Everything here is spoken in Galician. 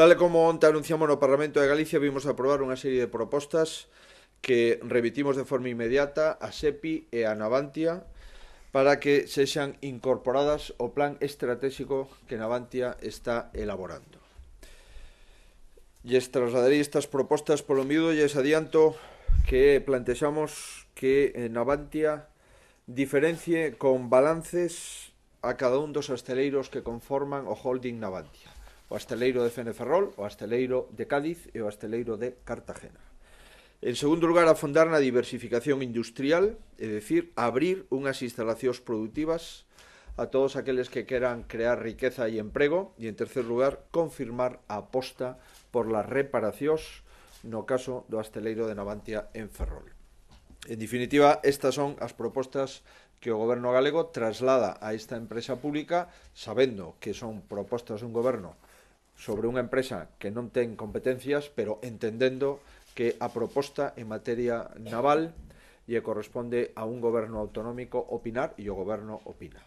Tal como onte anunciamos no Parlamento de Galicia, vimos aprobar unha serie de propostas que revitimos de forma inmediata a SEPI e a Navantia para que sexan incorporadas ao plan estratégico que Navantia está elaborando. E trasladaré estas propostas polo miúdo, e adianto que plantexamos que eh, Navantia diferencie con balances a cada un dos asteleiros que conforman o holding Navantia o asteleiro de Feneferrol, o asteleiro de Cádiz e o asteleiro de Cartagena. En segundo lugar, afondar na diversificación industrial, é dicir, abrir unhas instalacións productivas a todos aqueles que queran crear riqueza e emprego. E, en tercer lugar, confirmar a aposta por las reparacións no caso do asteleiro de Navantia en Ferrol. En definitiva, estas son as propostas que o goberno galego traslada a esta empresa pública sabendo que son propostas dun goberno sobre unha empresa que non ten competencias, pero entendendo que a proposta en materia naval lle corresponde a un goberno autonómico opinar e o goberno opina.